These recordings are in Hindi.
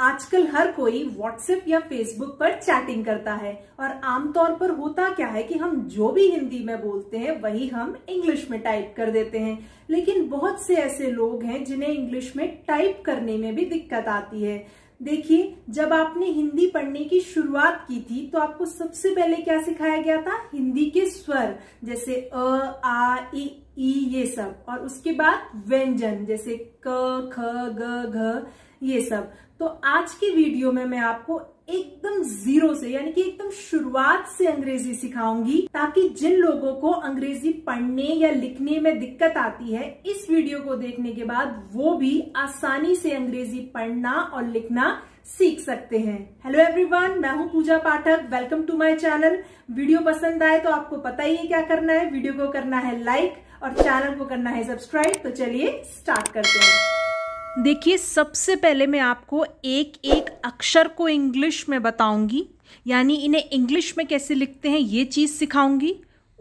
आजकल हर कोई व्हाट्सएप या फेसबुक पर चैटिंग करता है और आमतौर पर होता क्या है कि हम जो भी हिंदी में बोलते हैं वही हम इंग्लिश में टाइप कर देते हैं लेकिन बहुत से ऐसे लोग हैं जिन्हें इंग्लिश में टाइप करने में भी दिक्कत आती है देखिए जब आपने हिंदी पढ़ने की शुरुआत की थी तो आपको सबसे पहले क्या सिखाया गया था हिंदी के स्वर जैसे अ आ इ ई ये सब और उसके बाद व्यंजन जैसे क ख ग घ ये सब तो आज की वीडियो में मैं आपको एकदम जीरो से यानी कि एकदम शुरुआत से अंग्रेजी सिखाऊंगी ताकि जिन लोगों को अंग्रेजी पढ़ने या लिखने में दिक्कत आती है इस वीडियो को देखने के बाद वो भी आसानी से अंग्रेजी पढ़ना और लिखना सीख सकते हैं हेलो एवरीवन मैं हूं Pooja Pathak welcome to my channel video पसंद आए तो आपको पता ही है क्या करना है वीडियो को करना है लाइक और चैनल को करना है सब्सक्राइब तो चलिए स्टार्ट करते हैं देखिए सबसे पहले मैं आपको एक एक अक्षर को इंग्लिश में बताऊंगी यानी इन्हें इंग्लिश में कैसे लिखते हैं ये चीज़ सिखाऊंगी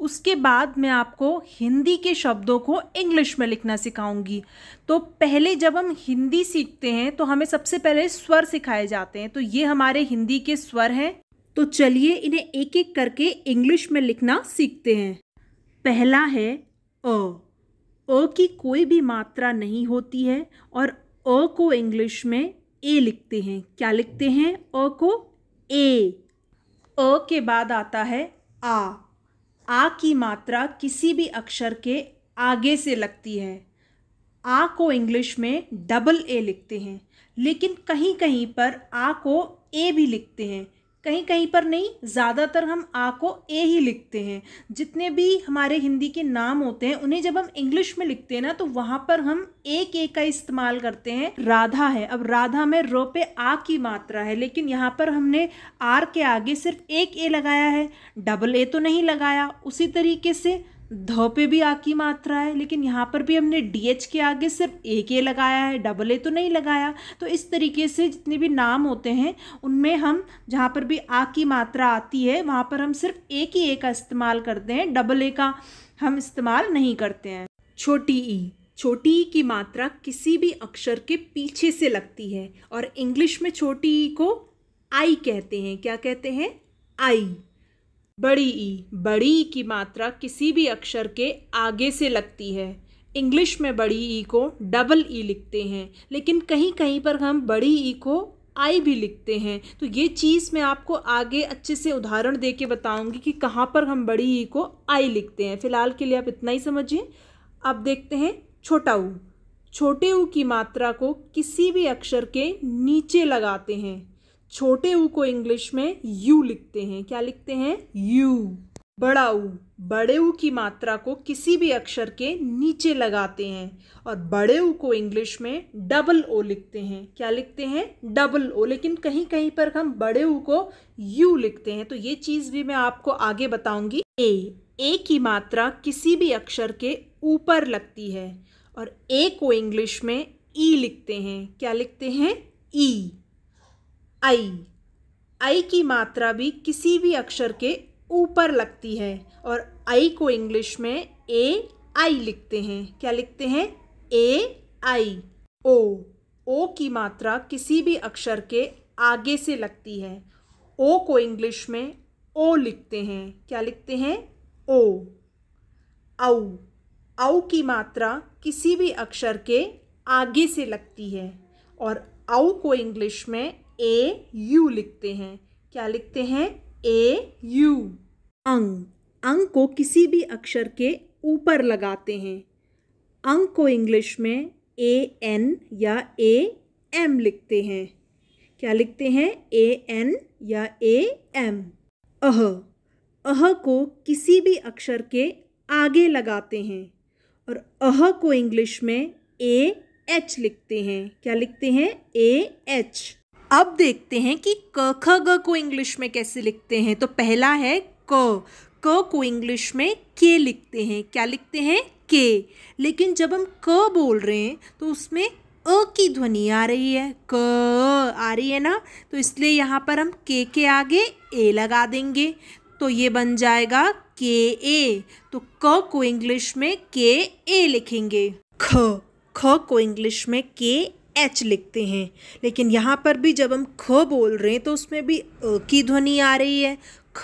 उसके बाद मैं आपको हिंदी के शब्दों को इंग्लिश में लिखना सिखाऊंगी तो पहले जब हम हिंदी सीखते हैं तो हमें सबसे पहले स्वर सिखाए जाते हैं तो ये हमारे हिंदी के स्वर हैं तो चलिए इन्हें एक एक करके इंग्लिश में लिखना सीखते हैं पहला है अ अ की कोई भी मात्रा नहीं होती है और अ को इंग्लिश में ए लिखते हैं क्या लिखते हैं अ को ए अ के बाद आता है आ आ की मात्रा किसी भी अक्षर के आगे से लगती है आ को इंग्लिश में डबल ए लिखते हैं लेकिन कहीं कहीं पर आ को ए भी लिखते हैं कहीं कहीं पर नहीं ज़्यादातर हम आ को ए ही लिखते हैं जितने भी हमारे हिंदी के नाम होते हैं उन्हें जब हम इंग्लिश में लिखते हैं ना तो वहाँ पर हम एक ए का इस्तेमाल करते हैं राधा है अब राधा में रो पे आ की मात्रा है लेकिन यहाँ पर हमने आर के आगे सिर्फ एक ए लगाया है डबल ए तो नहीं लगाया उसी तरीके से ध पे भी आ की मात्रा है लेकिन यहाँ पर भी हमने डी एच के आगे सिर्फ एक ए लगाया है डबल ए तो नहीं लगाया तो इस तरीके से जितने भी नाम होते हैं उनमें हम जहाँ पर भी आ की मात्रा आती है वहाँ पर हम सिर्फ एक ही ए का इस्तेमाल करते हैं डबल ए का हम इस्तेमाल नहीं करते हैं छोटी ई e, छोटी ई e की मात्रा किसी भी अक्षर के पीछे से लगती है और इंग्लिश में छोटी ई e को आई कहते हैं क्या कहते हैं आई बड़ी ई बड़ी ई की मात्रा किसी भी अक्षर के आगे से लगती है इंग्लिश में बड़ी ई को डबल ई लिखते हैं लेकिन कहीं कहीं पर हम बड़ी ई को आई भी लिखते हैं तो ये चीज़ मैं आपको आगे अच्छे से उदाहरण दे के बताऊँगी कि कहाँ पर हम बड़ी ई को आई लिखते हैं फ़िलहाल के लिए आप इतना ही समझिए अब देखते हैं छोटा ऊ छोटे ऊ की मात्रा को किसी भी अक्षर के नीचे लगाते हैं छोटे ऊ को इंग्लिश में यू लिखते हैं क्या लिखते हैं यू बड़ा ऊ बड़े ऊ की मात्रा को किसी भी अक्षर के नीचे लगाते हैं और बड़े ऊ को इंग्लिश में डबल ओ लिखते हैं क्या लिखते हैं डबल ओ लेकिन कहीं कहीं पर हम बड़े ऊ को यू लिखते हैं तो ये चीज़ भी मैं आपको आगे बताऊंगी ए ए की मात्रा किसी भी अक्षर के ऊपर लगती है और ए को इंग्लिश में ई लिखते हैं क्या लिखते हैं ई आई आई की मात्रा भी किसी भी अक्षर के ऊपर लगती है और आई को इंग्लिश में ए आई लिखते हैं क्या लिखते हैं ए आई ओ ओ की मात्रा किसी भी अक्षर के आगे से लगती है ओ को इंग्लिश में ओ लिखते हैं क्या लिखते हैं ओ औ औ की मात्रा किसी भी अक्षर के आगे से लगती है और औ को इंग्लिश में ए यू लिखते हैं क्या लिखते हैं ए यू अंग अंग को किसी भी अक्षर के ऊपर लगाते हैं अंग को इंग्लिश में ए एन या ए एम लिखते हैं क्या लिखते हैं ए एन या ए एम अह अह को किसी भी अक्षर के आगे लगाते हैं और अह को इंग्लिश में ए एच लिखते हैं क्या लिखते हैं ए एच अब देखते हैं कि क ख ग को इंग्लिश में कैसे लिखते हैं तो पहला है क क को इंग्लिश में के लिखते हैं क्या लिखते हैं के लेकिन जब हम क बोल रहे हैं तो उसमें अ की ध्वनि आ रही है क आ रही है ना तो इसलिए यहाँ पर हम के के आगे ए लगा देंगे तो ये बन जाएगा के ए तो क को इंग्लिश में के ए लिखेंगे ख ख को इंग्लिश में के एच लिखते हैं लेकिन यहाँ पर भी जब हम ख बोल रहे हैं तो उसमें भी अ की ध्वनि आ रही है ख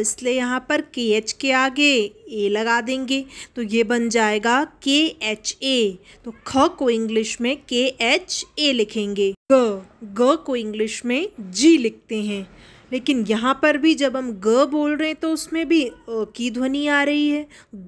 इसलिए यहाँ पर के एच के आगे ए लगा देंगे तो ये बन जाएगा के एच ए तो ख को इंग्लिश में के एच ए लिखेंगे ग ग को इंग्लिश में जी लिखते हैं लेकिन यहाँ पर भी जब हम ग बोल रहे हैं तो उसमें भी की ध्वनि आ रही है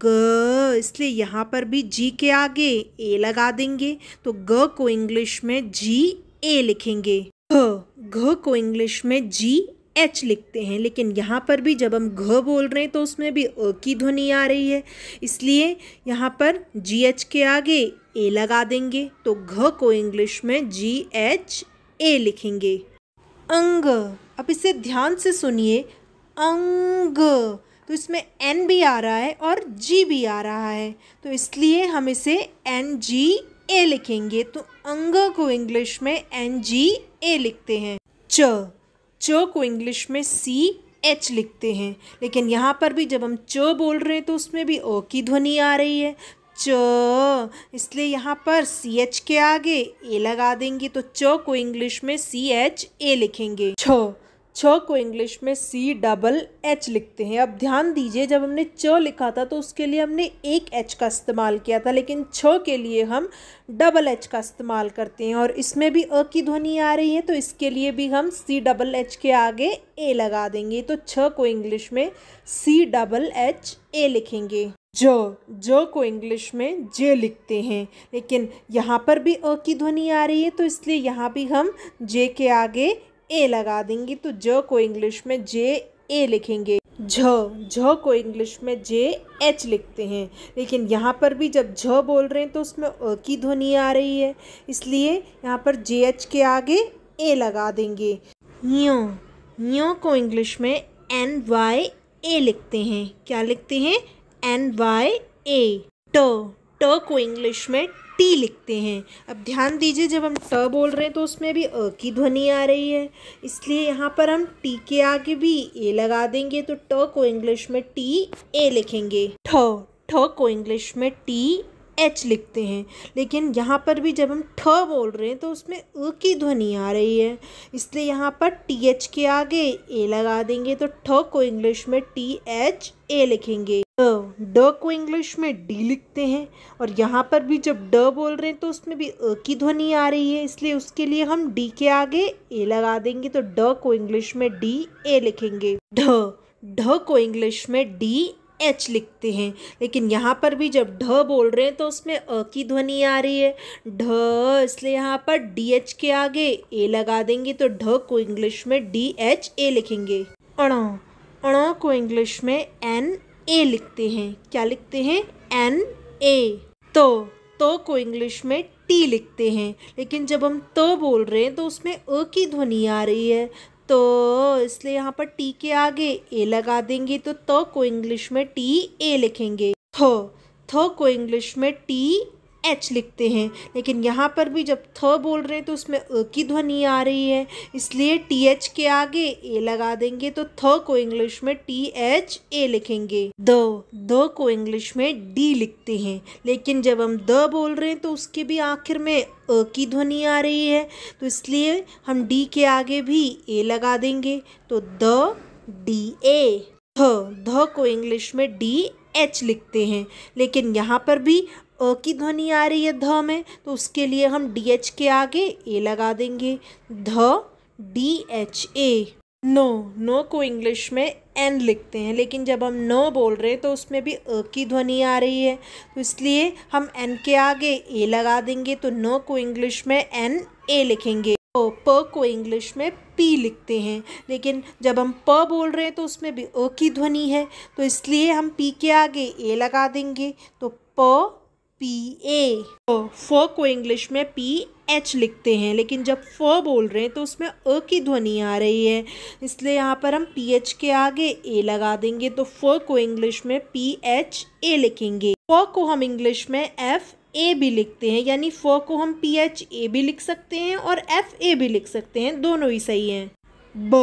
ग इसलिए यहाँ पर भी जी के आगे ए लगा देंगे तो ग को इंग्लिश में जी ए लिखेंगे घ घ को इंग्लिश में जी एच लिखते हैं लेकिन यहाँ पर भी जब हम घ बोल रहे हैं तो उसमें भी अ की ध्वनि आ रही है इसलिए यहाँ पर जी एच के आगे ए लगा देंगे तो घ को इंग्लिश में जी एच ए लिखेंगे अंग अब इसे ध्यान से सुनिए अंग तो इसमें एन भी आ रहा है और जी भी आ रहा है तो इसलिए हम इसे एन जी ए लिखेंगे तो अंग को इंग्लिश में एन जी ए लिखते हैं च च को इंग्लिश में सी एच लिखते हैं लेकिन यहाँ पर भी जब हम च बोल रहे हैं तो उसमें भी ओ की ध्वनि आ रही है च इसलिए यहाँ पर सी एच के आगे ए लगा देंगे तो च को इंग्लिश में सी एच ए लिखेंगे छ छ को इंग्लिश में सी डबल एच लिखते हैं अब ध्यान दीजिए जब हमने च लिखा था तो उसके लिए हमने एक एच का इस्तेमाल किया था लेकिन छ के लिए हम डबल एच का इस्तेमाल करते हैं और इसमें भी अ की ध्वनि आ रही है तो इसके लिए भी हम सी डबल एच के आगे ए लगा देंगे तो छ को इंग्लिश में सी डबल एच ए लिखेंगे ज ज को इंग्लिश में जे लिखते हैं लेकिन यहाँ पर भी अ की ध्वनि आ रही है तो इसलिए यहाँ भी हम जे के आगे ए लगा देंगी तो ज को इंग्लिश में जे ए लिखेंगे झ झ को इंग्लिश में जे एच लिखते हैं लेकिन यहाँ पर भी जब झ बोल रहे हैं तो उसमें अ की ध्वनि आ रही है इसलिए यहाँ पर जे एच के आगे ए लगा देंगे यो यो को इंग्लिश में एन वाई ए लिखते हैं क्या लिखते हैं एन वाई ए ट ट को इंग्लिश में टी लिखते हैं अब ध्यान दीजिए जब हम ट बोल रहे हैं तो उसमें भी अ की ध्वनि आ रही है इसलिए यहाँ पर हम टी के आगे भी ए लगा देंगे तो ट को इंग्लिश में टी ए लिखेंगे ठ ठ को इंग्लिश में टी एच लिखते हैं लेकिन यहाँ पर भी जब हम ठ बोल रहे हैं तो उसमें अ की ध्वनि आ रही है इसलिए यहाँ पर टी एच के आगे ए लगा देंगे तो ठ को इंग्लिश में टी एच ए लिखेंगे ड को इंग्लिश में डी लिखते हैं और यहाँ पर भी जब ड बोल रहे हैं तो उसमें भी अ की ध्वनि आ रही है इसलिए उसके लिए हम डी के आगे ए लगा देंगे तो ड को इंग्लिश में डी ए लिखेंगे ढ ढ को इंग्लिश में डी एच लिखते हैं लेकिन यहाँ पर भी जब ढ बोल रहे हैं तो उसमें अ की ध्वनि आ रही है ढ इसलिए यहाँ पर डी एच के आगे ए लगा देंगे तो ढ को इंग्लिश में डी एच ए लिखेंगे अण अण को इंग्लिश में एन ए लिखते हैं क्या लिखते हैं एन ए तो तो को इंग्लिश में टी लिखते हैं लेकिन जब हम तो बोल रहे हैं तो उसमें अ की ध्वनि आ रही है तो इसलिए यहाँ पर टी के आगे ए लगा देंगे तो त तो को इंग्लिश में टी ए लिखेंगे थो थो को इंग्लिश में टी एच लिखते हैं लेकिन यहाँ पर भी जब थ बोल रहे हैं तो उसमें अ की ध्वनि आ रही है इसलिए टी एच के आगे ए लगा देंगे तो थ को इंग्लिश में टी एच ए लिखेंगे द द को इंग्लिश में डी लिखते हैं लेकिन जब हम द बोल रहे हैं तो उसके भी आखिर में अ की ध्वनि आ रही है तो इसलिए हम डी के आगे भी ए लगा देंगे तो द डी ए ध को इंग्लिश में डी एच लिखते हैं लेकिन यहाँ पर भी अ की ध्वनि आ रही है ध में तो उसके लिए हम डी एच के आगे ए लगा देंगे ध डी एच ए नो नो को इंग्लिश में एन लिखते हैं लेकिन जब हम नो बोल रहे हैं तो उसमें भी अ की ध्वनि आ रही है तो इसलिए हम एन के आगे ए लगा देंगे तो नो को इंग्लिश में एन ए लिखेंगे तो प को इंग्लिश में पी लिखते हैं लेकिन जब हम प बोल रहे हैं तो उसमें भी अ की ध्वनि है तो इसलिए हम पी के आगे ए लगा देंगे तो प पी ए तो फ को इंग्लिश में पी एच लिखते हैं लेकिन जब फ बोल रहे हैं तो उसमें अ की ध्वनि आ रही है इसलिए यहाँ पर हम पी एच के आगे ए लगा देंगे तो फ को इंग्लिश में पी एच ए लिखेंगे फ को हम इंग्लिश में एफ ए भी लिखते हैं यानी फ को हम पी एच ए भी लिख सकते हैं और एफ ए भी लिख सकते हैं दोनों ही सही हैं ब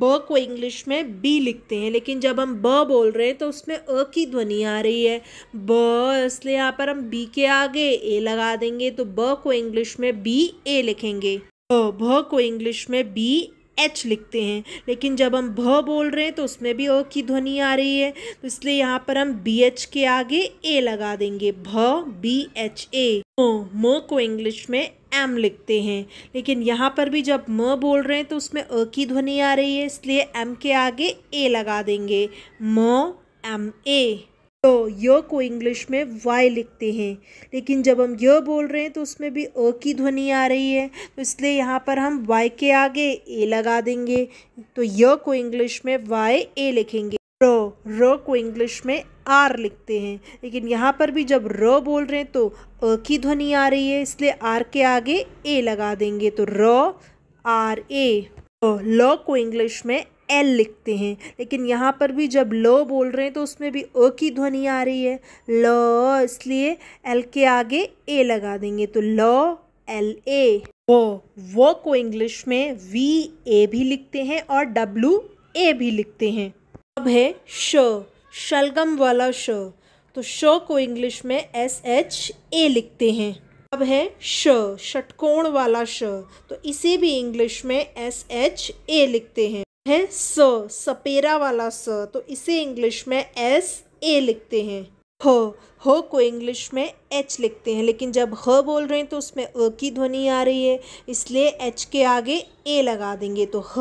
ब को इंग्लिश में बी लिखते हैं लेकिन जब हम ब बोल रहे हैं तो उसमें अ की ध्वनि आ रही है ब इसलिए यहाँ पर हम बी के आगे ए लगा देंगे तो ब को इंग्लिश में बी ए लिखेंगे ब भ को इंग्लिश में बी एच लिखते हैं लेकिन जब हम भ बोल रहे हैं तो उसमें भी अ की ध्वनि आ रही है तो इसलिए यहाँ पर हम बी एच के आगे ए लगा देंगे भ बी एच ए मो को इंग्लिश में एम लिखते हैं लेकिन यहाँ पर भी जब म बोल रहे हैं तो उसमें अ की ध्वनि आ रही है इसलिए एम के आगे ए लगा देंगे म एम ए तो य को इंग्लिश में वाई लिखते हैं लेकिन जब हम य बोल रहे हैं तो उसमें भी अ की ध्वनि आ रही है तो इसलिए यहाँ पर हम वाई के आगे ए लगा देंगे तो य को इंग्लिश में वाई ए लिखेंगे रो रो को इंग्लिश में आर लिखते हैं लेकिन यहाँ पर भी जब रो बोल रहे हैं तो अ की ध्वनि आ रही है इसलिए आर के आगे ए लगा देंगे तो र आर ए तो ल को इंग्लिश में एल लिखते हैं लेकिन यहाँ पर भी जब लो बोल रहे हैं तो उसमें भी अ की ध्वनि आ रही है ल इसलिए एल के आगे ए लगा देंगे तो लो एल ए वो वो को इंग्लिश में वी ए भी लिखते हैं और डब्ल्यू ए भी लिखते हैं अब है श शलगम वाला श तो श को इंग्लिश में एस एच ए लिखते हैं अब है श षटकोण वाला श तो इसे भी इंग्लिश में एस एच ए लिखते हैं है स सपेरा वाला स तो इसे इंग्लिश में एस ए लिखते हैं ह ह को इंग्लिश में एच लिखते हैं लेकिन जब ह बोल रहे हैं तो उसमें अ की ध्वनि आ रही है इसलिए एच के आगे ए लगा देंगे तो ह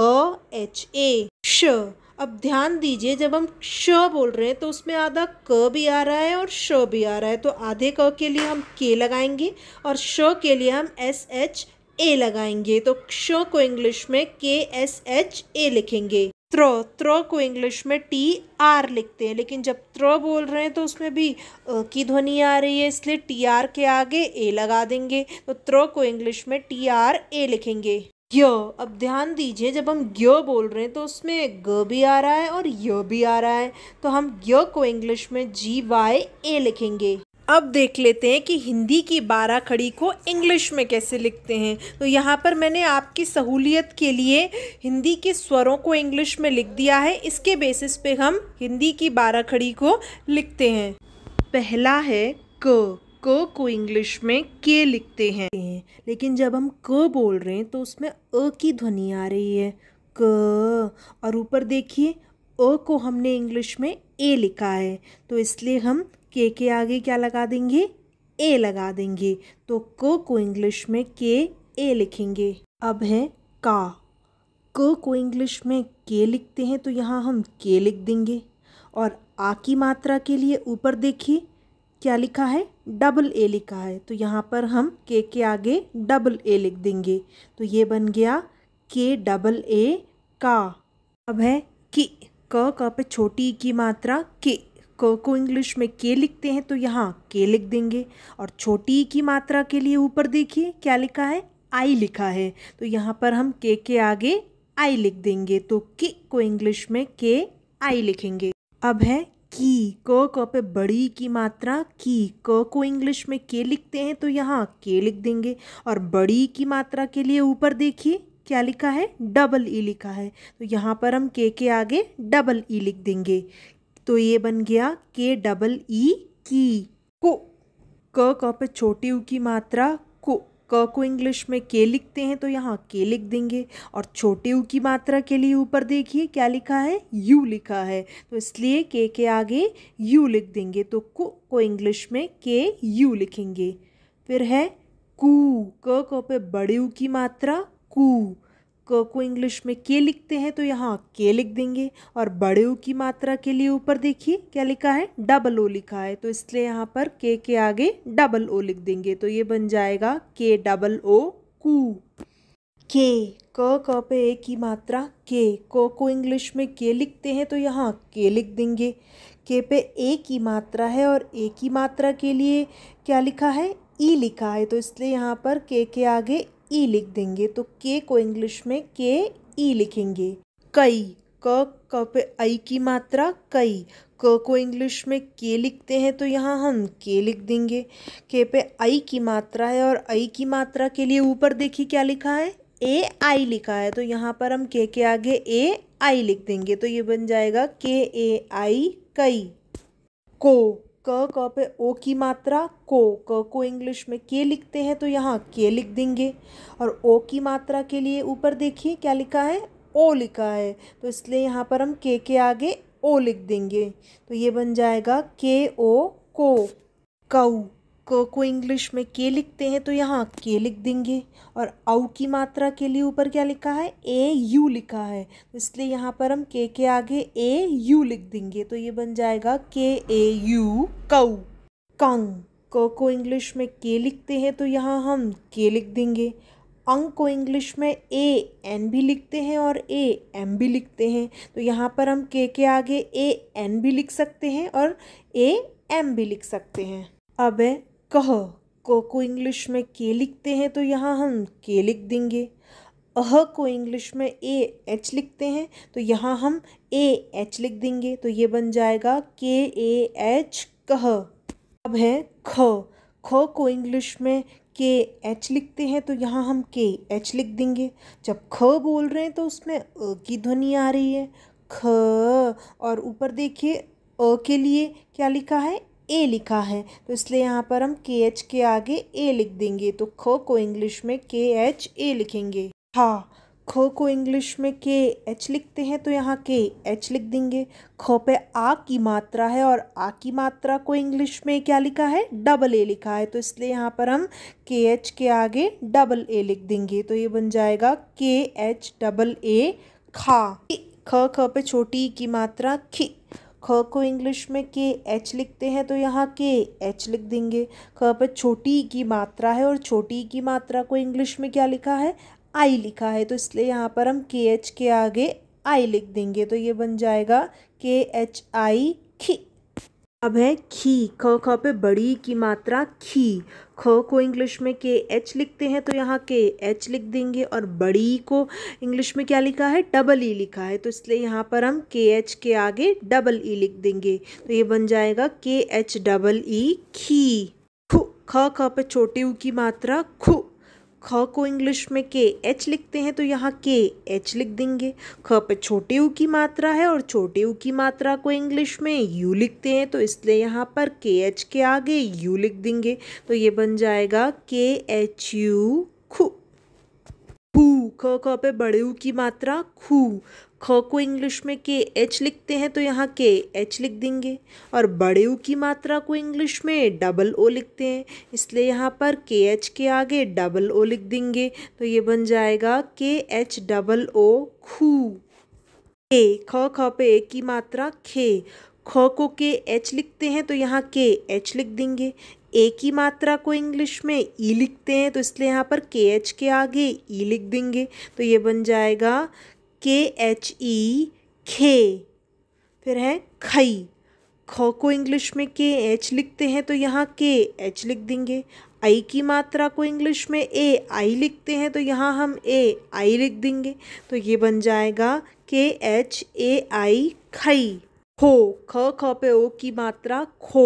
एच ए श अब ध्यान दीजिए जब हम श बोल रहे हैं तो उसमें आधा क भी आ रहा है और श भी आ रहा है तो आधे क के लिए हम के लगाएंगे और श के लिए हम एस एच ए लगाएंगे तो क्ष को इंग्लिश में के एस एच ए लिखेंगे त्र त्र को इंग्लिश में टी आर लिखते हैं लेकिन जब त्र बोल रहे हैं तो उसमें भी अ की ध्वनि आ रही है इसलिए टी आर के आगे ए लगा देंगे तो त्र को इंग्लिश में टी आर ए लिखेंगे य अब ध्यान दीजिए जब हम य बोल रहे हैं तो उसमें ग भी आ रहा है और य भी आ रहा है तो हम य को इंग्लिश में जी वाई ए लिखेंगे अब देख लेते हैं कि हिंदी की बारह खड़ी को इंग्लिश में कैसे लिखते हैं तो यहाँ पर मैंने आपकी सहूलियत के लिए हिंदी के स्वरों को इंग्लिश में लिख दिया है इसके बेसिस पे हम हिंदी की बारह खड़ी को लिखते हैं पहला है क क को इंग्लिश में के लिखते हैं लेकिन जब हम क बोल रहे हैं तो उसमें अ की ध्वनि आ रही है क और ऊपर देखिए अ को हमने इंग्लिश में ए लिखा है तो इसलिए हम के के आगे क्या लगा देंगे ए लगा देंगे तो क को इंग्लिश में के ए लिखेंगे अब है का क को इंग्लिश में के लिखते हैं तो यहाँ हम के लिख देंगे और आ की मात्रा के लिए ऊपर देखिए क्या लिखा है डबल ए लिखा है तो यहाँ पर हम के के आगे डबल ए लिख देंगे तो ये बन गया के डबल ए का अब है कि क क पे छोटी e की मात्रा के क को इंग्लिश में के लिखते हैं तो यहाँ के लिख देंगे और छोटी e की मात्रा के लिए ऊपर देखिए क्या लिखा है आई लिखा है तो यहाँ पर हम के के आगे आई लिख देंगे तो कि को इंग्लिश में के आई लिखेंगे अब है की क क पे बड़ी की मात्रा की क को इंग्लिश में के लिखते हैं तो यहाँ के लिख देंगे और बड़ी की मात्रा के लिए ऊपर देखिए क्या लिखा है डबल ई लिखा है तो यहाँ पर हम के के आगे डबल ई लिख देंगे तो ये बन गया के डबल ई की को क क पे छोटी ऊ की मात्रा को क को इंग्लिश में के लिखते हैं तो यहाँ के लिख देंगे और छोटे ऊ की मात्रा के लिए ऊपर देखिए क्या लिखा है यू लिखा है तो इसलिए के के आगे यू लिख देंगे तो कु को इंग्लिश में के यू लिखेंगे फिर है कू क को पे बड़े ऊ की मात्रा कू को इंग्लिश में के लिखते हैं तो यहाँ के लिख देंगे और बड़े ओ की मात्रा के लिए ऊपर देखिए क्या लिखा है डबल ओ लिखा है तो इसलिए यहाँ पर के के आगे डबल ओ लिख देंगे तो ये बन जाएगा के डबल ओ कू के क क पे ए की मात्रा के क को इंग्लिश में के लिखते हैं तो यहाँ के लिख देंगे के पे ए की मात्रा है और ए की मात्रा के लिए क्या लिखा है ई लिखा है तो इसलिए यहाँ पर के के आगे ई e लिख देंगे तो के को इंग्लिश में के ई e लिखेंगे कई क क पे आई की मात्रा कई क को इंग्लिश में के लिखते हैं तो यहाँ हम के लिख देंगे के पे आई की मात्रा है और आई की मात्रा के लिए ऊपर देखिए क्या लिखा है ए आई लिखा है तो यहाँ पर हम के के आगे ए आई लिख देंगे तो ये बन जाएगा के ए आई कई को क क पे ओ की मात्रा को क को इंग्लिश में के लिखते हैं तो यहाँ के लिख देंगे और ओ की मात्रा के लिए ऊपर देखिए क्या लिखा है ओ लिखा है तो इसलिए यहाँ पर हम के के आगे ओ लिख देंगे तो ये बन जाएगा के ओ को कऊ को इंग्लिश में के लिखते हैं तो यहाँ के लिख देंगे और औ की मात्रा के लिए ऊपर क्या लिखा है ए यू लिखा है तो इसलिए यहाँ पर हम के के आगे ए यू लिख देंगे तो ये बन जाएगा के ए यू कऊ कंग क को इंग्लिश में के लिखते हैं तो यहाँ हम के लिख देंगे अंग को इंग्लिश में ए एन भी लिखते हैं और ए एम भी लिखते हैं तो यहाँ पर हम के के आगे ए एन भी लिख सकते हैं और ए एम भी लिख सकते हैं अब है कह को को इंग्लिश में के लिखते हैं तो यहाँ हम के लिख देंगे अह को इंग्लिश में ए एच लिखते हैं तो यहाँ हम ए एच लिख देंगे तो ये बन जाएगा के ए एच कह अब है ख ख को इंग्लिश में के एच लिखते हैं तो यहाँ हम के एच लिख देंगे जब ख बोल रहे हैं तो उसमें अ की ध्वनि आ रही है ख और ऊपर देखिए अ के लिए क्या लिखा है ए लिखा है तो इसलिए यहाँ पर हम के एच के आगे ए लिख देंगे तो ख को इंग्लिश में के एच ए लिखेंगे हाँ ख को इंग्लिश में के एच लिखते हैं तो यहाँ के एच लिख देंगे ख पे आ की मात्रा है और आ की मात्रा को इंग्लिश में क्या लिखा है डबल ए लिखा है तो इसलिए यहाँ पर हम के एच के आगे डबल ए लिख देंगे तो ये बन जाएगा के एच डबल ए खा ख ख पे छोटी e की मात्रा खी ख को इंग्लिश में के एच लिखते हैं तो यहाँ के एच लिख देंगे ख पर छोटी की मात्रा है और छोटी की मात्रा को इंग्लिश में क्या लिखा है आई लिखा है तो इसलिए यहाँ पर हम के एच के आगे आई लिख देंगे तो ये बन जाएगा के एच आई खी अब है खी ख ख पे बड़ी की मात्रा खी ख को इंग्लिश में के एच लिखते हैं तो यहाँ के एच लिख देंगे और बड़ी को इंग्लिश में क्या लिखा है डबल ई लिखा है तो इसलिए यहाँ पर हम के एच के आगे डबल ई लिख देंगे तो ये बन जाएगा के एच डबल ई खी खु ख ख पे छोटे ऊ की मात्रा खु ख को इंग्लिश में के एच लिखते हैं तो यहाँ के एच लिख देंगे ख पे छोटे ऊ की मात्रा है और छोटे ऊ की मात्रा को इंग्लिश में यू लिखते हैं तो इसलिए यहाँ पर के एच के आगे यू लिख देंगे तो ये बन जाएगा के एच यू खू खू ख ख पे बड़े ऊ की मात्रा खू ख को इंग्लिश में के एच लिखते हैं तो यहाँ के एच लिख देंगे और बड़े ऊ की मात्रा को इंग्लिश में डबल ओ लिखते हैं इसलिए यहाँ पर के एच के आगे डबल ओ लिख देंगे तो ये बन जाएगा के एच डबल ओ खू ए ख ख पे ए की मात्रा खे ख को के एच लिखते हैं तो यहाँ के एच लिख देंगे ए की मात्रा को इंग्लिश में ई लिखते हैं तो इसलिए यहाँ पर के एच के आगे ई लिख देंगे तो ये बन जाएगा के एच ई खे फिर है खई ख को इंग्लिश में के एच लिखते हैं तो यहाँ के एच लिख देंगे आई की मात्रा को इंग्लिश में ए आई लिखते हैं तो यहाँ हम ए आई लिख देंगे तो ये बन जाएगा के एच ए आई खई खो ख ख पे ओ की मात्रा खो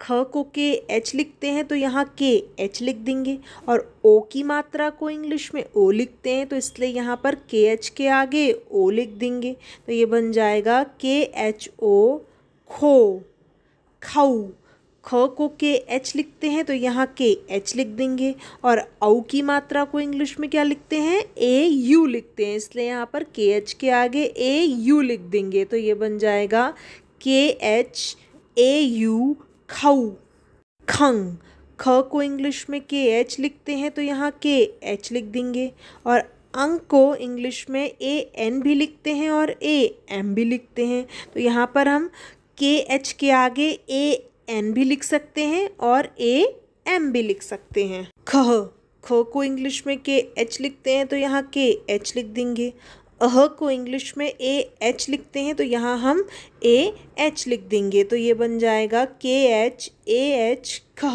ख को के एच लिखते हैं तो यहाँ के एच लिख देंगे और ओ की मात्रा को इंग्लिश में ओ लिखते हैं तो इसलिए यहाँ पर के एच के आगे ओ लिख देंगे तो ये बन जाएगा के एच ओ खो खाऊ ख को के एच लिखते हैं तो यहाँ के एच लिख देंगे और औ की मात्रा को इंग्लिश में क्या लिखते हैं ए यू लिखते हैं इसलिए यहाँ पर के एच के आगे ए यू लिख देंगे तो ये बन जाएगा के एच ए यू खाऊ खंग ख को इंग्लिश में के एच लिखते हैं तो यहाँ के एच लिख देंगे और अंक को इंग्लिश में ए एन भी लिखते हैं और ए एम भी लिखते हैं तो यहाँ पर हम के एच के आगे ए एन भी लिख सकते हैं और ए एम भी लिख सकते हैं ख ख को इंग्लिश में के एच लिखते हैं तो यहाँ के एच लिख देंगे अह को इंग्लिश में ए एच लिखते हैं तो यहाँ हम ए एच लिख देंगे तो ये बन जाएगा के एच ए एच ख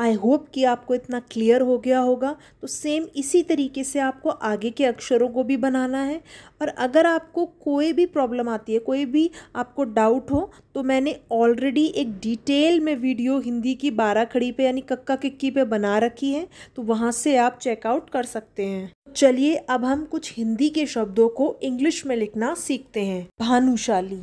आई होप कि आपको इतना क्लियर हो गया होगा तो सेम इसी तरीके से आपको आगे के अक्षरों को भी बनाना है और अगर आपको कोई भी प्रॉब्लम आती है कोई भी आपको डाउट हो तो मैंने ऑलरेडी एक डिटेल में वीडियो हिंदी की बारह खड़ी पे यानी कक्का किक्की पे बना रखी है तो वहाँ से आप चेकआउट कर सकते हैं चलिए अब हम कुछ हिंदी के शब्दों को इंग्लिश में लिखना सीखते हैं भानुशाली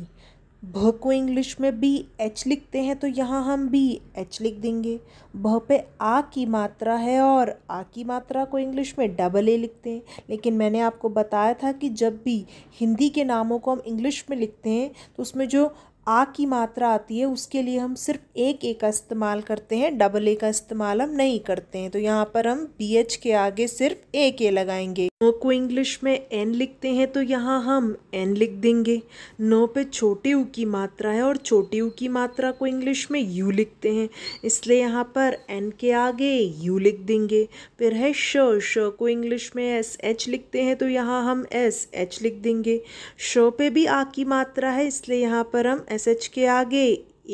भ को इंग्लिश में बी एच लिखते हैं तो यहाँ हम बी एच लिख देंगे भ पे आ की मात्रा है और आ की मात्रा को इंग्लिश में डबल ए लिखते हैं लेकिन मैंने आपको बताया था कि जब भी हिंदी के नामों को हम इंग्लिश में लिखते हैं तो उसमें जो आ की मात्रा आती है उसके लिए हम सिर्फ एक ए का इस्तेमाल करते हैं डबल ए का इस्तेमाल हम नहीं करते हैं तो यहाँ पर हम बी एच के आगे सिर्फ ए के लगाएंगे नो को इंग्लिश में एन लिखते हैं तो यहाँ हम एन लिख देंगे नो पे छोटे ऊ की मात्रा है और छोटे ऊ की मात्रा को इंग्लिश में यू लिखते हैं इसलिए यहाँ पर एन के आगे यू लिख देंगे फिर है श श को इंग्लिश में एस एच लिखते हैं तो यहाँ हम एस एच लिख देंगे श पे भी आ की मात्रा है इसलिए यहाँ पर हम एस एच के आगे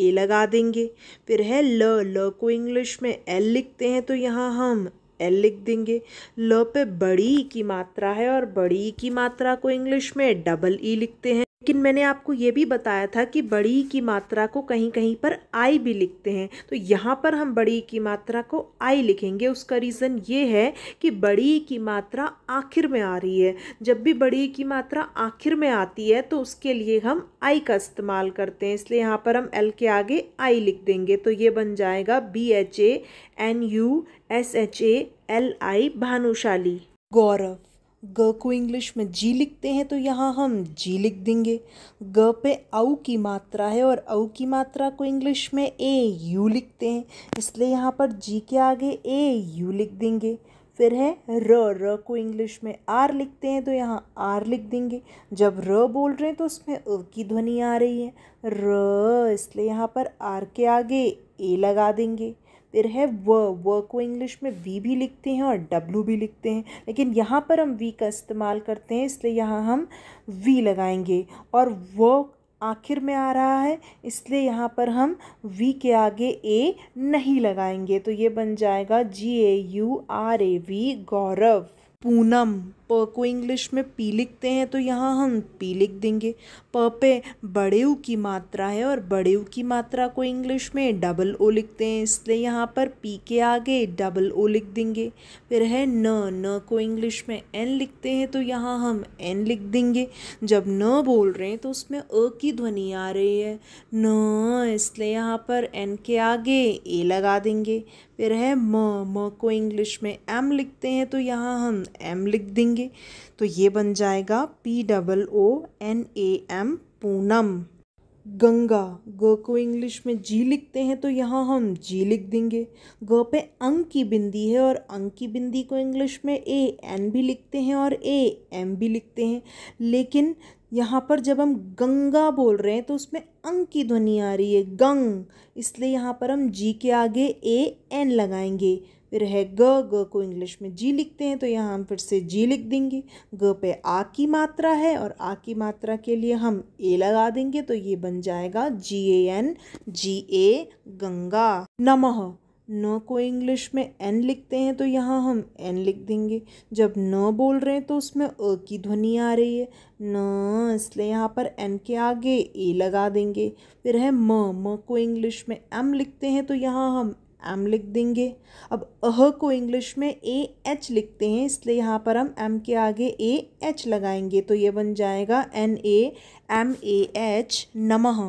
ए लगा देंगे फिर है ल ल को इंग्लिश में एल लिखते हैं तो यहाँ हम एल लिख देंगे ल पे बड़ी की मात्रा है और बड़ी की मात्रा को इंग्लिश में डबल ई लिखते हैं लेकिन मैंने आपको ये भी बताया था कि बड़ी की मात्रा को कहीं कहीं पर आई भी लिखते हैं तो यहाँ पर हम बड़ी की मात्रा को आई लिखेंगे उसका रीज़न ये है कि बड़ी की मात्रा आखिर में आ रही है जब भी बड़ी की मात्रा आखिर में आती है तो उसके लिए हम आई का इस्तेमाल करते हैं इसलिए यहाँ पर हम एल के आगे आई लिख देंगे तो ये बन जाएगा B H A N U S H A L I Bhanushali Gaurav ग को इंग्लिश में जी लिखते हैं तो यहाँ हम जी लिख देंगे ग पे औ की मात्रा है और औ की मात्रा को इंग्लिश में ए यू लिखते हैं इसलिए यहाँ पर जी के आगे ए यू लिख देंगे फिर है र र को इंग्लिश में आर लिखते हैं तो यहाँ आर लिख देंगे जब र बोल रहे हैं तो उसमें अ की ध्वनि आ रही है र इसलिए यहाँ पर आर के आगे ए लगा देंगे फिर है व व को इंग्लिश में वी भी लिखते हैं और डब्लू भी लिखते हैं लेकिन यहाँ पर हम वी का इस्तेमाल करते हैं इसलिए यहाँ हम वी लगाएंगे और व आखिर में आ रहा है इसलिए यहाँ पर हम वी के आगे ए नहीं लगाएंगे तो ये बन जाएगा G A U R A V Gaurav Poonam प को इंग्लिश में पी लिखते हैं तो यहाँ हम पी लिख देंगे प पे बड़े ऊ की मात्रा है और बड़े ऊ की मात्रा को इंग्लिश में डबल ओ लिखते हैं इसलिए यहाँ पर पी के आगे डबल ओ लिख देंगे फिर है न न को इंग्लिश में एन लिखते हैं तो यहाँ हम एन लिख देंगे जब न बोल रहे हैं तो उसमें अ की ध्वनि आ रही है न इसलिए यहाँ पर एन के आगे ए लगा देंगे फिर है म म को इंग्लिश में एम लिखते हैं तो यहाँ हम एम लिख देंगे तो ये बन जाएगा P double O N A M Poonam Ganga ग को इंग्लिश में जी लिखते हैं तो यहाँ हम जी लिख देंगे ग पे अंक की बिंदी है और अंक की बिंदी को इंग्लिश में ए एन भी लिखते हैं और ए एम भी लिखते हैं लेकिन यहाँ पर जब हम गंगा बोल रहे हैं तो उसमें अंग की ध्वनि आ रही है गंग इसलिए यहाँ पर हम जी के आगे ए एन लगाएंगे फिर है ग ग को इंग्लिश में जी लिखते हैं तो यहाँ हम फिर से जी लिख देंगे ग पे आ की मात्रा है और आ की मात्रा के लिए हम ए लगा देंगे तो ये बन जाएगा जी ए एन जी ए गंगा नमः न को इंग्लिश में एन लिखते हैं तो यहाँ हम एन लिख देंगे जब न बोल रहे हैं तो उसमें अ की ध्वनि आ रही है न इसलिए यहाँ पर एन के आगे ए लगा देंगे फिर है म म को इंग्लिश में एम लिखते हैं तो यहाँ हम एम लिख देंगे अब अह को इंग्लिश में ए एच लिखते हैं इसलिए यहाँ पर हम एम के आगे ए एच लगाएंगे तो ये बन जाएगा N A M A H नमः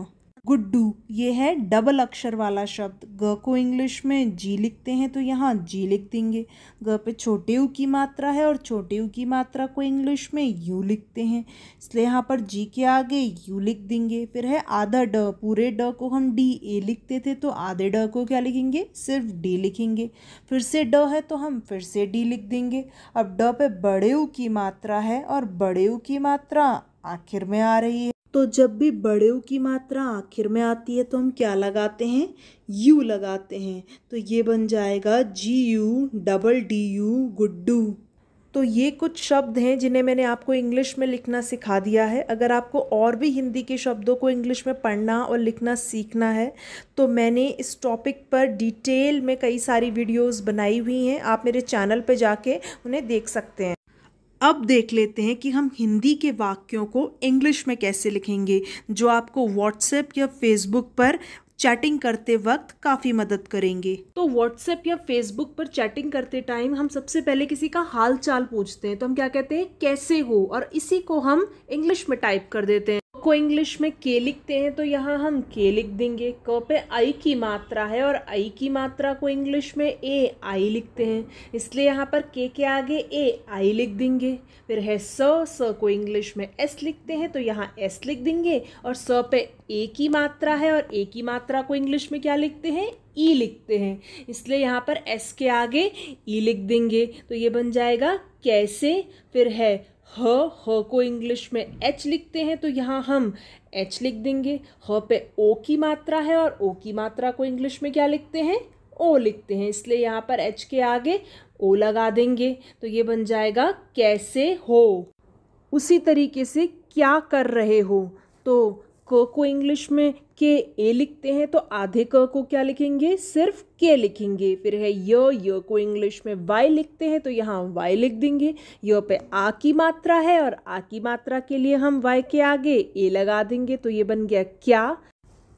गुड्डू ये है डबल अक्षर वाला शब्द ग को इंग्लिश में जी लिखते हैं तो यहाँ जी लिख देंगे ग पे छोटे ऊ की मात्रा है और छोटे ऊ की मात्रा को इंग्लिश में यू लिखते हैं इसलिए यहाँ पर जी के आगे यू लिख देंगे फिर है आधा ड पूरे ड को हम डी ए लिखते थे तो आधे ड को क्या लिखेंगे सिर्फ डी लिखेंगे फिर से ड है तो हम फिर से डी लिख देंगे अब ड पे बड़े ऊ की मात्रा है और बड़े ऊ की मात्रा आखिर में आ रही है तो जब भी बड़े ऊ की मात्रा आखिर में आती है तो हम क्या लगाते हैं यू लगाते हैं तो ये बन जाएगा G U double D U Guddu तो ये कुछ शब्द हैं जिन्हें मैंने आपको इंग्लिश में लिखना सिखा दिया है अगर आपको और भी हिंदी के शब्दों को इंग्लिश में पढ़ना और लिखना सीखना है तो मैंने इस टॉपिक पर डिटेल में कई सारी वीडियोस बनाई हुई हैं आप मेरे चैनल पर जाके उन्हें देख सकते हैं अब देख लेते हैं कि हम हिंदी के वाक्यों को इंग्लिश में कैसे लिखेंगे जो आपको व्हाट्सएप या फेसबुक पर चैटिंग करते वक्त काफ़ी मदद करेंगे तो व्हाट्सएप या फेसबुक पर चैटिंग करते टाइम हम सबसे पहले किसी का हाल चाल पूछते हैं तो हम क्या कहते हैं कैसे हो और इसी को हम इंग्लिश में टाइप कर देते हैं को इंग्लिश में के लिखते हैं तो यहाँ हम के लिख देंगे क पे आई की मात्रा है और आई की मात्रा को इंग्लिश में ए आई लिखते हैं इसलिए यहाँ पर के के आगे ए आई लिख देंगे फिर है स स को इंग्लिश में एस लिखते हैं तो यहाँ एस लिख देंगे और स पे ए की मात्रा है और ए की मात्रा को इंग्लिश में क्या लिखते हैं ई लिखते हैं इसलिए यहाँ पर एस के आगे ई लिख देंगे तो ये बन जाएगा कैसे फिर है ह ह को इंग्लिश में एच लिखते हैं तो यहाँ हम एच लिख देंगे ह पे ओ की मात्रा है और ओ की मात्रा को इंग्लिश में क्या लिखते हैं ओ लिखते हैं इसलिए यहाँ पर एच के आगे ओ लगा देंगे तो ये बन जाएगा कैसे हो उसी तरीके से क्या कर रहे हो तो क को इंग्लिश में के ए लिखते हैं तो आधे क को क्या लिखेंगे सिर्फ के लिखेंगे फिर है य य को इंग्लिश में वाई लिखते हैं तो यहाँ वाई लिख देंगे य पे आ की मात्रा है और आ की मात्रा के लिए हम वाई के आगे ए लगा देंगे तो ये बन गया क्या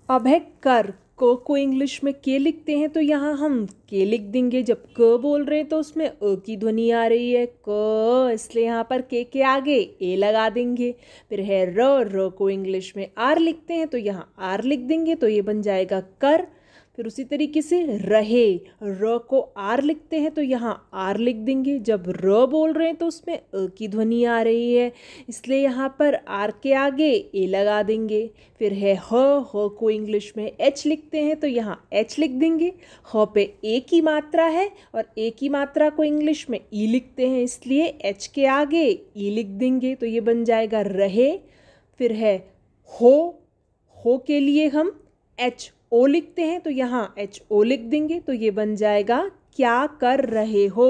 अब है कर क को इंग्लिश में के लिखते हैं तो यहाँ हम के लिख देंगे जब क बोल रहे हैं तो उसमें अ की ध्वनि आ रही है क इसलिए यहाँ पर के के आगे ए लगा देंगे फिर है र र को इंग्लिश में आर लिखते हैं तो यहाँ आर लिख देंगे तो ये बन जाएगा कर फिर उसी तरीके से रहे र को आर लिखते हैं तो यहाँ आर लिख देंगे जब र बोल रहे हैं तो उसमें अ की ध्वनि आ रही है इसलिए यहाँ पर आर के आगे ए लगा देंगे फिर है ह ह को इंग्लिश में एच लिखते हैं तो यहाँ एच लिख देंगे ह पे ए की मात्रा है और ए की मात्रा को इंग्लिश में ई लिखते हैं इसलिए एच के आगे ई लिख देंगे तो ये बन जाएगा रहे फिर है हो हो के लिए हम एच ओ लिखते हैं तो यहाँ एच ओ लिख देंगे तो ये बन जाएगा क्या कर रहे हो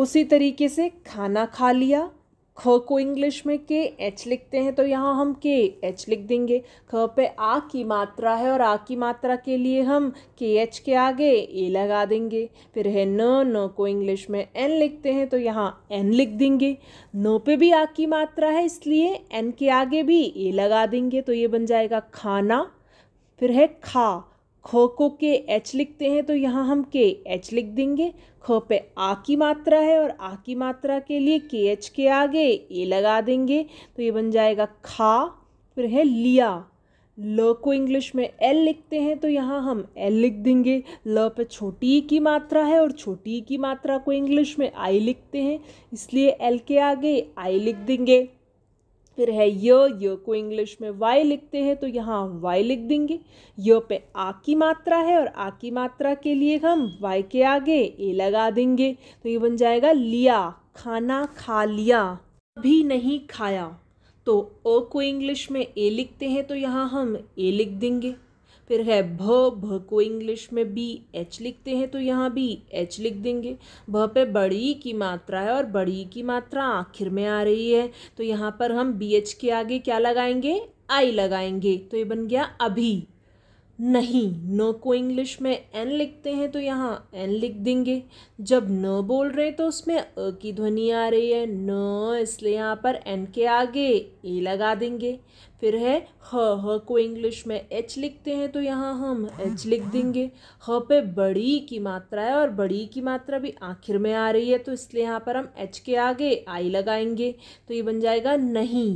उसी तरीके से खाना खा लिया ख को इंग्लिश में के एच लिखते हैं तो यहाँ हम के एच लिख देंगे ख पे आ की मात्रा है और आ की मात्रा के लिए हम के एच के आगे ए लगा देंगे फिर है न न को इंग्लिश में एन लिखते हैं तो यहाँ एन लिख देंगे न पे भी आ की मात्रा है इसलिए एन के आगे भी ए लगा देंगे तो ये बन जाएगा खाना फिर है खा ख को के एच लिखते हैं तो यहाँ हम के एच लिख देंगे ख पे आ की मात्रा है और आ की मात्रा के लिए के एच के आगे ए लगा देंगे तो ये बन जाएगा खा फिर है लिया ल को इंग्लिश में एल लिखते हैं तो यहाँ हम एल लिख देंगे ल पे छोटी की मात्रा है और छोटी की मात्रा को इंग्लिश में आई लिखते हैं इसलिए एल के आगे आई लिख देंगे फिर है य य को इंग्लिश में वाई लिखते हैं तो यहाँ हम वाई लिख देंगे य पे आ की मात्रा है और आ की मात्रा के लिए हम वाई के आगे ए लगा देंगे तो ये बन जाएगा लिया खाना खा लिया भी नहीं खाया तो अ को इंग्लिश में ए लिखते हैं तो यहाँ हम ए लिख देंगे फिर है भ भ को इंग्लिश में बी एच लिखते हैं तो यहाँ बी एच लिख देंगे भ पे बड़ी की मात्रा है और बड़ी की मात्रा आखिर में आ रही है तो यहाँ पर हम बी एच के आगे क्या लगाएंगे आई लगाएंगे तो ये बन गया अभी नहीं न को इंग्लिश में एन लिखते हैं तो यहाँ एन लिख देंगे जब न बोल रहे तो उसमें अ की ध्वनि आ रही है न इसलिए यहाँ पर एन के आगे ए लगा देंगे फिर है ह ह को इंग्लिश में एच लिखते हैं तो यहाँ हम एच लिख देंगे ह पे बड़ी की मात्रा है और बड़ी की मात्रा भी आखिर में आ रही है तो इसलिए यहाँ पर हम एच के आगे आई लगाएंगे तो ये बन जाएगा नहीं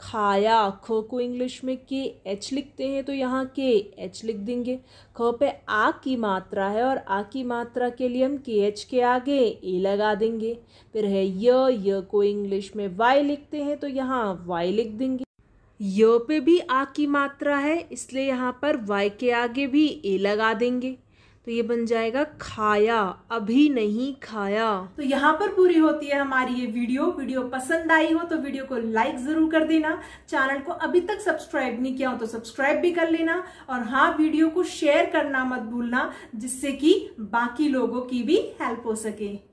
खाया ख को इंग्लिश में के एच लिखते हैं तो यहाँ के एच लिख देंगे ख पे आ की मात्रा है और आ की मात्रा के लिए हम के एच के आगे ए लगा देंगे फिर है य य को इंग्लिश में वाई लिखते हैं तो यहाँ वाई लिख देंगे य पे भी आ की मात्रा है इसलिए यहाँ पर वाई के आगे भी ए लगा देंगे तो ये बन जाएगा खाया अभी नहीं खाया तो यहाँ पर पूरी होती है हमारी ये वीडियो वीडियो पसंद आई हो तो वीडियो को लाइक जरूर कर देना चैनल को अभी तक सब्सक्राइब नहीं किया हो तो सब्सक्राइब भी कर लेना और हाँ वीडियो को शेयर करना मत भूलना जिससे कि बाकी लोगों की भी हेल्प हो सके